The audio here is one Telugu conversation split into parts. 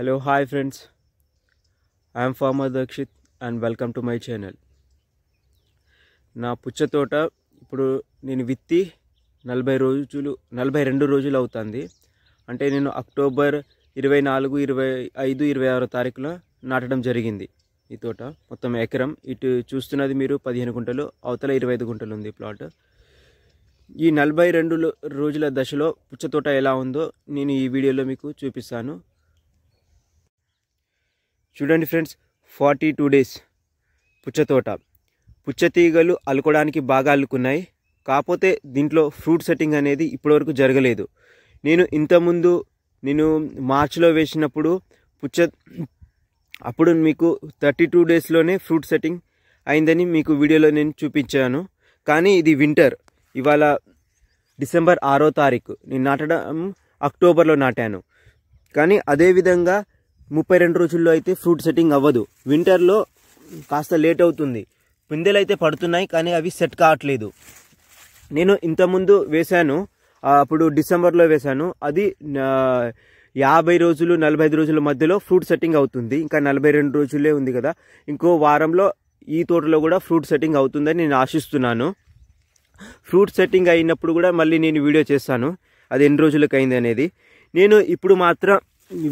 hello hi friends I'm farmer Dakshith and welcome to my channel నా పుచ్చ తోట ఇప్పుడు నేను విత్తి నలభై రోజులు నలభై రెండు రోజులు అవుతుంది అంటే నేను అక్టోబర్ ఇరవై నాలుగు ఇరవై ఐదు ఇరవై ఆరో తారీఖులో నాటడం జరిగింది ఈ తోట మొత్తం ఎకరం ఇటు చూస్తున్నది మీరు పదిహేను గుంటలు అవతల ఇరవై ఐదు గుంటలు ఉంది ప్లాట్ ఈ నలభై రెండు రోజుల దశలో పుచ్చతోట ఎలా ఉందో నేను ఈ వీడియోలో మీకు చూపిస్తాను చూడండి ఫ్రెండ్స్ ఫార్టీ టూ డేస్ పుచ్చతోట పుచ్చతీగలు అలుకోవడానికి బాగా అల్లుకున్నాయి కాకపోతే దీంట్లో ఫ్రూట్ సెట్టింగ్ అనేది ఇప్పటివరకు జరగలేదు నేను ఇంతకుముందు నేను మార్చిలో వేసినప్పుడు పుచ్చ అప్పుడు మీకు థర్టీ టూ డేస్లోనే ఫ్రూట్ సెట్టింగ్ అయిందని మీకు వీడియోలో నేను చూపించాను కానీ ఇది వింటర్ ఇవాళ డిసెంబర్ ఆరో తారీఖు నేను నాటడం అక్టోబర్లో నాటాను కానీ అదేవిధంగా ముప్పై రెండు రోజుల్లో అయితే ఫ్రూట్ సెట్టింగ్ అవ్వదు వింటర్లో కాస్త లేట్ అవుతుంది పిందెలు అయితే పడుతున్నాయి కానీ అవి సెట్ కావట్లేదు నేను ఇంతకుముందు వేశాను అప్పుడు డిసెంబర్లో వేశాను అది యాభై రోజులు నలభై రోజుల మధ్యలో ఫ్రూట్ సెట్టింగ్ అవుతుంది ఇంకా నలభై రెండు రోజులే ఉంది కదా ఇంకో వారంలో ఈ తోటలో కూడా ఫ్రూట్ సెట్టింగ్ అవుతుందని నేను ఆశిస్తున్నాను ఫ్రూట్ సెట్టింగ్ అయినప్పుడు కూడా మళ్ళీ నేను వీడియో చేస్తాను అది ఎన్ని రోజులకు అయింది అనేది నేను ఇప్పుడు మాత్రం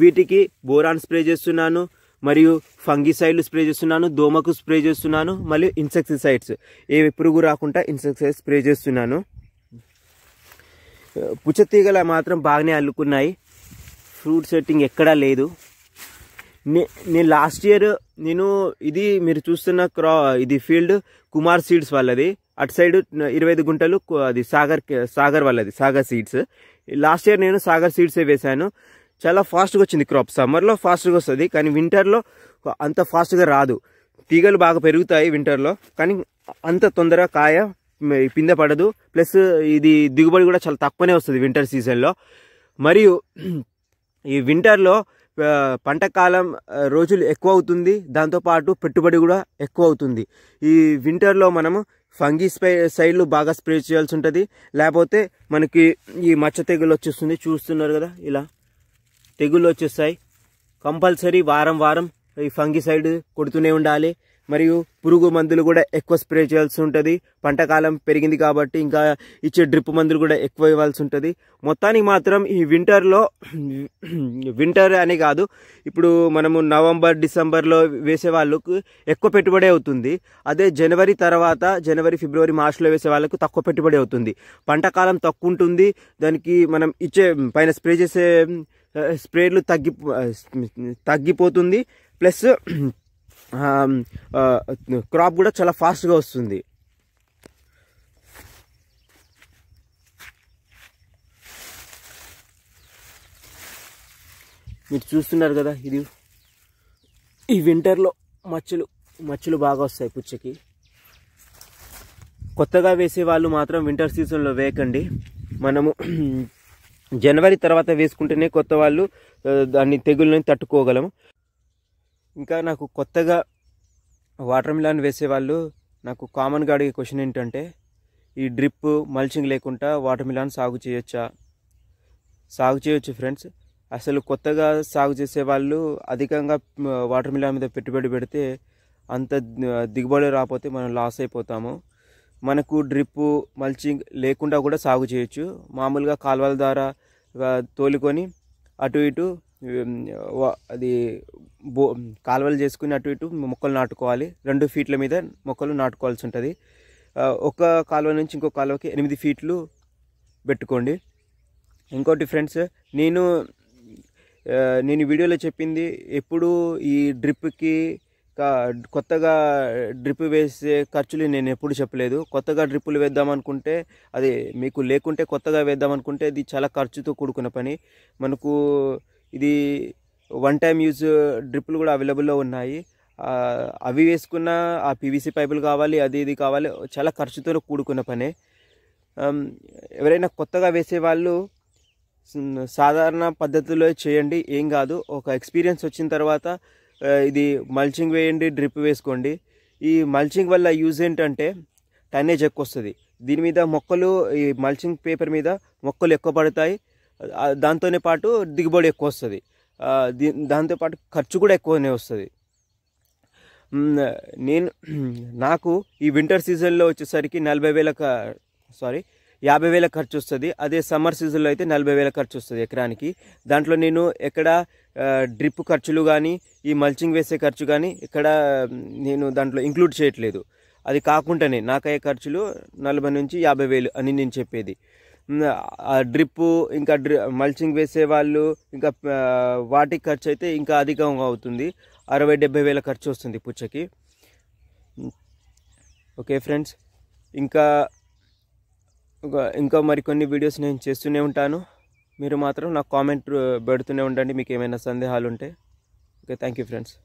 వీటికి బోరాన్ స్ప్రే చేస్తున్నాను మరియు ఫంగిసైడ్లు స్ప్రే చేస్తున్నాను దోమకు స్ప్రే చేస్తున్నాను మళ్ళీ ఇన్సెక్టిసైడ్స్ ఏ పురుగు రాకుండా ఇన్సెక్టిసైడ్స్ స్ప్రే చేస్తున్నాను పుచ్చతీగల మాత్రం బాగానే అల్లుకున్నాయి ఫ్రూట్ సెట్టింగ్ ఎక్కడా లేదు నేను లాస్ట్ ఇయర్ నేను ఇది మీరు చూస్తున్న క్రా ఇది ఫీల్డ్ కుమార్ సీడ్స్ వాళ్ళది అటు సైడ్ ఇరవై ఐదు గుంటలు అది సాగర్ సాగర్ వాళ్ళది సాగర్ సీడ్స్ లాస్ట్ ఇయర్ నేను సాగర్ సీడ్సే వేశాను చాలా ఫాస్ట్గా వచ్చింది క్రాప్ సమ్మర్లో ఫాస్ట్గా వస్తుంది కానీ వింటర్లో అంత ఫాస్ట్గా రాదు తీగలు బాగా పెరుగుతాయి వింటర్లో కానీ అంత తొందరగా కాయ పింద పడదు ప్లస్ ఇది దిగుబడి కూడా చాలా తక్కువనే వస్తుంది వింటర్ సీజన్లో మరియు ఈ వింటర్లో పంట కాలం రోజులు ఎక్కువ అవుతుంది దాంతోపాటు పెట్టుబడి కూడా ఎక్కువ అవుతుంది ఈ వింటర్లో మనము ఫంగీ స్పై సైడ్లు బాగా స్ప్రే చేయాల్సి ఉంటుంది లేకపోతే మనకి ఈ మచ్చ తెగులు వచ్చేస్తుంది చూస్తున్నారు కదా ఇలా తెగుళ్ళు వచ్చేస్తాయి కంపల్సరీ వారం వారం ఈ ఫంగిసైడ్ కొడుతూనే ఉండాలి మరియు పురుగు మందులు కూడా ఎక్కువ స్ప్రే చేయాల్సి ఉంటుంది పంటకాలం పెరిగింది కాబట్టి ఇంకా ఇచ్చే డ్రిప్ మందులు కూడా ఎక్కువ ఇవ్వాల్సి ఉంటుంది మొత్తానికి మాత్రం ఈ వింటర్లో వింటర్ అని కాదు ఇప్పుడు మనము నవంబర్ డిసెంబర్లో వేసే వాళ్ళకు ఎక్కువ పెట్టుబడి అవుతుంది అదే జనవరి తర్వాత జనవరి ఫిబ్రవరి మార్చ్లో వేసే వాళ్ళకు తక్కువ పెట్టుబడి అవుతుంది పంటకాలం తక్కువ ఉంటుంది దానికి మనం ఇచ్చే పైన స్ప్రే చేసే స్ప్రేలు తగ్గి తగ్గిపోతుంది ప్లస్ క్రాప్ కూడా చాలా ఫాస్ట్గా వస్తుంది మీరు చూస్తున్నారు కదా ఇది ఈ వింటర్లో మచ్చలు మచ్చలు బాగా వస్తాయి పుచ్చకి కొత్తగా వేసే వాళ్ళు మాత్రం వింటర్ సీజన్లో వేయకండి మనము జనవరి తర్వాత వేసుకుంటేనే కొత్త వాళ్ళు దాన్ని తెగుళ్ళని తట్టుకోగలము ఇంకా నాకు కొత్తగా వాటర్ మిలాన్ వేసేవాళ్ళు నాకు కామన్గా అడిగే క్వశ్చన్ ఏంటంటే ఈ డ్రిప్ మల్చింగ్ లేకుండా వాటర్ మిలాన్ సాగు చేయొచ్చా సాగు చేయొచ్చు ఫ్రెండ్స్ అసలు కొత్తగా సాగు చేసే వాళ్ళు అధికంగా వాటర్ మిలాన్ మీద పెట్టుబడి పెడితే అంత దిగుబడి రాకపోతే మనం లాస్ అయిపోతాము మనకు డ్రిప్పు మల్చింగ్ లేకుండా కూడా సాగు చేయొచ్చు మామూలుగా కాలువల ద్వారా తోలుకొని అటు ఇటు అది బో కాలువలు చేసుకుని అటు ఇటు మొక్కలు నాటుకోవాలి రెండు ఫీట్ల మీద మొక్కలు నాటుకోవాల్సి ఉంటుంది ఒక కాలువ నుంచి ఇంకో కాలువకి ఎనిమిది ఫీట్లు పెట్టుకోండి ఇంకోటి ఫ్రెండ్స్ నేను నేను వీడియోలో చెప్పింది ఎప్పుడు ఈ డ్రిప్కి కొత్తగా డ్రిప్ వేసే ఖర్చులు నేను ఎప్పుడు చెప్పలేదు కొత్తగా డ్రిప్పులు వేద్దామనుకుంటే అది మీకు లేకుంటే కొత్తగా వేద్దామనుకుంటే ఇది చాలా ఖర్చుతో కూడుకున్న పని మనకు ఇది వన్ టైం యూజ్ డ్రిప్పులు కూడా అవైలబుల్లో ఉన్నాయి అవి వేసుకున్న ఆ పీవీసీ పైపులు కావాలి అది ఇది కావాలి చాలా ఖర్చుతో కూడుకున్న పనే ఎవరైనా కొత్తగా వేసేవాళ్ళు సాధారణ పద్ధతిలో చేయండి ఏం కాదు ఒక ఎక్స్పీరియన్స్ వచ్చిన తర్వాత ఇది మల్చింగ్ వేయండి డ్రిప్ వేసుకోండి ఈ మల్చింగ్ వల్ల యూజ్ ఏంటంటే టన్నేజ్ ఎక్కువ వస్తుంది దీని మీద మొక్కలు ఈ మల్చింగ్ పేపర్ మీద మొక్కలు ఎక్కువ పడతాయి దాంతోనే పాటు దిగుబడి ఎక్కువ వస్తుంది దీ దాంతోపాటు ఖర్చు కూడా ఎక్కువనే వస్తుంది నేను నాకు ఈ వింటర్ సీజన్లో వచ్చేసరికి నలభై వేల సారీ యాభై వేల ఖర్చు వస్తుంది అదే సమ్మర్ సీజన్లో అయితే నలభై వేల ఖర్చు వస్తుంది ఎకరానికి దాంట్లో నేను ఎక్కడ డ్రిప్ ఖర్చులు కానీ ఈ మల్చింగ్ వేసే ఖర్చు కానీ ఇక్కడ నేను దాంట్లో ఇంక్లూడ్ చేయట్లేదు అది కాకుండానే నాకయ్యే ఖర్చులు నలభై నుంచి యాభై వేలు అని నేను చెప్పేది డ్రిప్పు ఇంకా డ్రి మల్చింగ్ వేసే వాళ్ళు ఇంకా వాటికి ఖర్చు అయితే ఇంకా అధికంగా అవుతుంది అరవై డెబ్బై వేల ఖర్చు వస్తుంది పుచ్చకి ఓకే ఫ్రెండ్స్ ఇంకా ఇంకా మరికొన్ని వీడియోస్ నేను చేస్తూనే ఉంటాను మీరు మాత్రం నాకు కామెంట్ పెడుతూనే ఉండండి మీకు ఏమైనా సందేహాలు ఉంటే ఓకే థ్యాంక్ ఫ్రెండ్స్